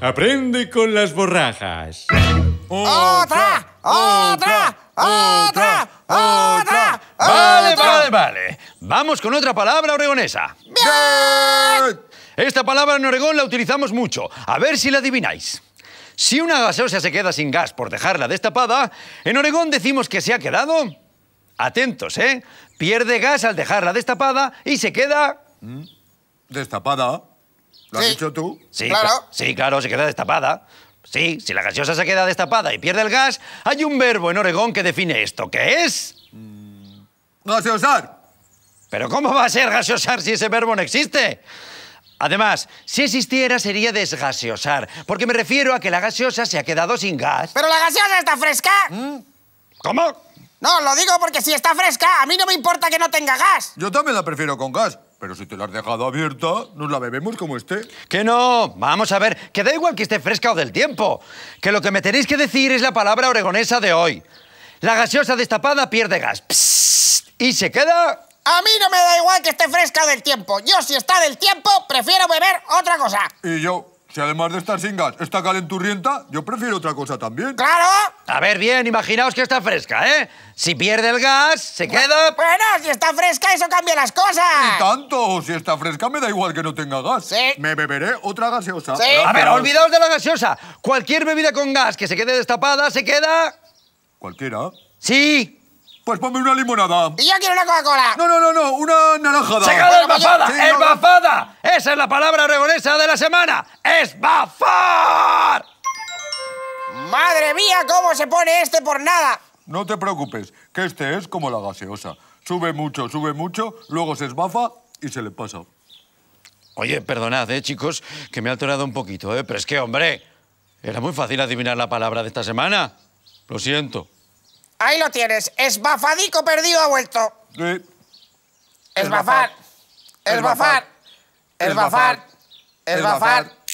Aprende con las borrajas. ¡Otra! ¡Otra! ¡Otra! ¡Otra! Vale, vale, vale. Vamos con otra palabra oregonesa. Esta palabra en Oregón la utilizamos mucho. A ver si la adivináis. Si una gaseosa se queda sin gas por dejarla destapada, en Oregón decimos que se ha quedado... Atentos, ¿eh? Pierde gas al dejarla destapada y se queda... Mm. ¿Destapada? ¿Lo has dicho tú? Sí, Claro. sí, claro, se queda destapada. Sí, si la gaseosa se queda destapada y pierde el gas, hay un verbo en Oregón que define esto, que es... Mm. ¡Gaseosar! Pero ¿cómo va a ser gaseosar si ese verbo no existe? Además, si existiera sería desgaseosar, porque me refiero a que la gaseosa se ha quedado sin gas. Pero la gaseosa está fresca. ¿Cómo? No, lo digo porque si está fresca, a mí no me importa que no tenga gas. Yo también la prefiero con gas. Pero si te la has dejado abierta, nos la bebemos como esté. Que no, vamos a ver, que da igual que esté fresca o del tiempo. Que lo que me tenéis que decir es la palabra oregonesa de hoy. La gaseosa destapada pierde gas. y se queda... A mí no me da igual que esté fresca o del tiempo. Yo, si está del tiempo, prefiero beber otra cosa. Y yo, si además de estar sin gas está calenturrienta, yo prefiero otra cosa también. ¡Claro! A ver, bien, imaginaos que está fresca, ¿eh? Si pierde el gas, se queda... Bueno, si está fresca, eso cambia las cosas. Y tanto, si está fresca me da igual que no tenga gas. Sí. Me beberé otra gaseosa. Sí. A ver, olvidaos de la gaseosa. Cualquier bebida con gas que se quede destapada, se queda... ¿Cualquiera? Sí. Pues ponme una limonada. Y yo quiero una Coca-Cola. No, no, no, no, una naranjada. ¡Se queda esbafada! Pues ¡Esbafada! Esa es la palabra regonesa de la semana. ¡Esbafar! ¡Madre mía, cómo se pone este por nada! No te preocupes, que este es como la gaseosa. Sube mucho, sube mucho, luego se esbafa y se le pasa. Oye, perdonad, ¿eh, chicos, que me he alterado un poquito, ¿eh? Pero es que, hombre, era muy fácil adivinar la palabra de esta semana. Lo siento. Ahí lo tienes, esbafadico perdido ha vuelto. Sí. Esbafar, esbafar, esbafar, esbafar.